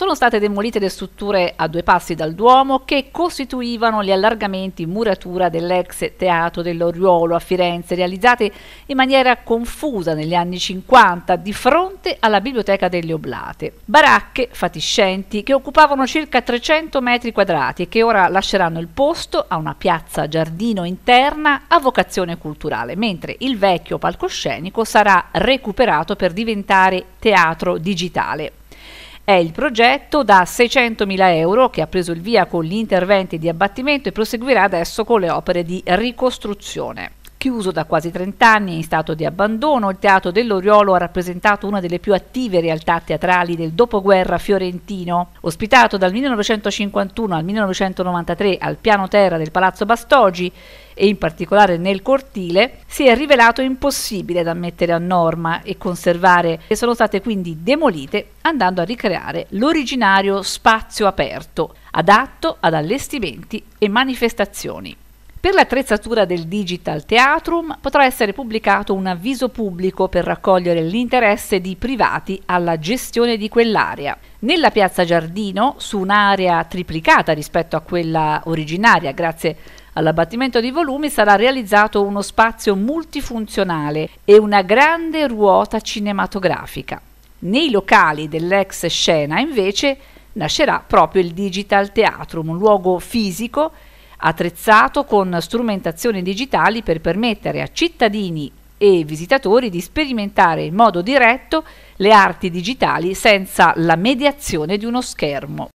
sono state demolite le strutture a due passi dal Duomo che costituivano gli allargamenti in muratura dell'ex teatro dell'Oriolo a Firenze, realizzate in maniera confusa negli anni 50 di fronte alla biblioteca delle Oblate. Baracche fatiscenti che occupavano circa 300 metri quadrati e che ora lasceranno il posto a una piazza giardino interna a vocazione culturale, mentre il vecchio palcoscenico sarà recuperato per diventare teatro digitale. È il progetto da 600.000 euro che ha preso il via con gli interventi di abbattimento e proseguirà adesso con le opere di ricostruzione. Chiuso da quasi 30 anni in stato di abbandono, il Teatro dell'Oriolo ha rappresentato una delle più attive realtà teatrali del dopoguerra fiorentino. Ospitato dal 1951 al 1993 al piano terra del Palazzo Bastogi e in particolare nel cortile, si è rivelato impossibile da mettere a norma e conservare e sono state quindi demolite andando a ricreare l'originario spazio aperto, adatto ad allestimenti e manifestazioni. Per l'attrezzatura del Digital Theatrum potrà essere pubblicato un avviso pubblico per raccogliere l'interesse di privati alla gestione di quell'area. Nella piazza Giardino, su un'area triplicata rispetto a quella originaria, grazie all'abbattimento di volumi, sarà realizzato uno spazio multifunzionale e una grande ruota cinematografica. Nei locali dell'ex scena, invece, nascerà proprio il Digital Theatrum, un luogo fisico attrezzato con strumentazioni digitali per permettere a cittadini e visitatori di sperimentare in modo diretto le arti digitali senza la mediazione di uno schermo.